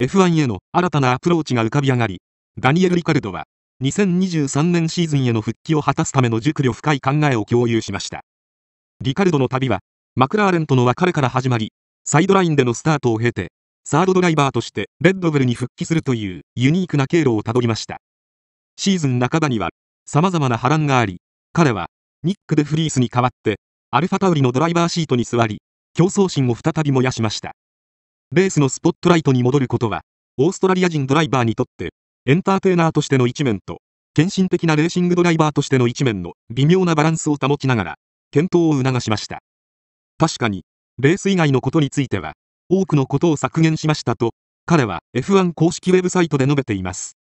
F1 への新たなアプローチが浮かび上がり、ダニエル・リカルドは、2023年シーズンへの復帰を果たすための熟慮深い考えを共有しました。リカルドの旅は、マクラーレンとの別れから始まり、サイドラインでのスタートを経て、サードドライバーとしてレッドブルに復帰するというユニークな経路をたどりました。シーズン半ばには、様々な波乱があり、彼は、ニック・デ・フリースに代わって、アルファタウリのドライバーシートに座り、競争心を再び燃やしました。レースのスポットライトに戻ることは、オーストラリア人ドライバーにとって、エンターテイナーとしての一面と、献身的なレーシングドライバーとしての一面の微妙なバランスを保ちながら、検討を促しました。確かに、レース以外のことについては、多くのことを削減しましたと、彼は F1 公式ウェブサイトで述べています。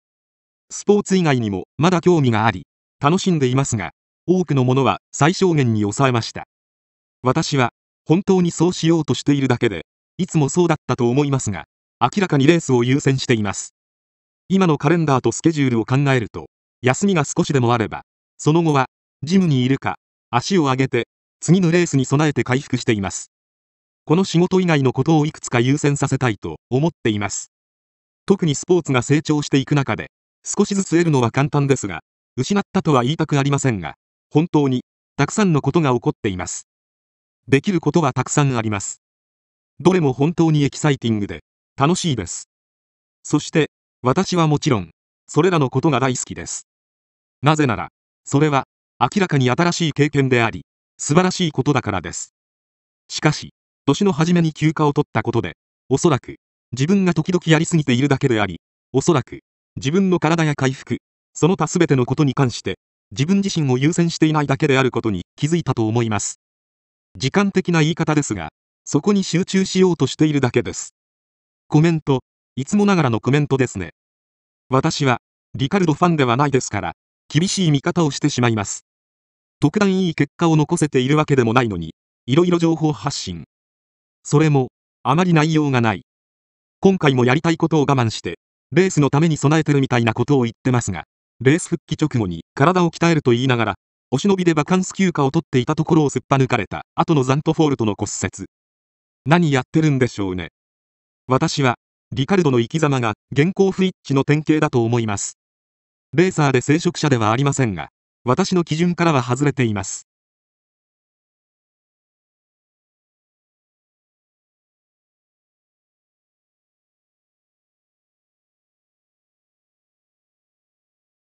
スポーツ以外にもまだ興味があり、楽しんでいますが、多くのものは最小限に抑えました。私は、本当にそうしようとしているだけで、いつもそうだったと思いますが、明らかにレースを優先しています。今のカレンダーとスケジュールを考えると、休みが少しでもあれば、その後は、ジムにいるか、足を上げて、次のレースに備えて回復しています。この仕事以外のことをいくつか優先させたいと思っています。特にスポーツが成長していく中で、少しずつ得るのは簡単ですが、失ったとは言いたくありませんが、本当に、たくさんのことが起こっています。できることはたくさんあります。どれも本当にエキサイティングで楽しいです。そして私はもちろんそれらのことが大好きです。なぜならそれは明らかに新しい経験であり素晴らしいことだからです。しかし年の初めに休暇を取ったことでおそらく自分が時々やりすぎているだけでありおそらく自分の体や回復その他すべてのことに関して自分自身を優先していないだけであることに気づいたと思います時間的な言い方ですがそこに集中しようとしているだけです。コメント、いつもながらのコメントですね。私は、リカルドファンではないですから、厳しい見方をしてしまいます。特段いい結果を残せているわけでもないのに、いろいろ情報発信。それも、あまり内容がない。今回もやりたいことを我慢して、レースのために備えてるみたいなことを言ってますが、レース復帰直後に体を鍛えると言いながら、お忍びでバカンス休暇を取っていたところをすっぱ抜かれた後のザントフォールトの骨折。何やってるんでしょうね。私は、リカルドの生き様が現行不一致の典型だと思います。レーサーで聖職者ではありませんが、私の基準からは外れています。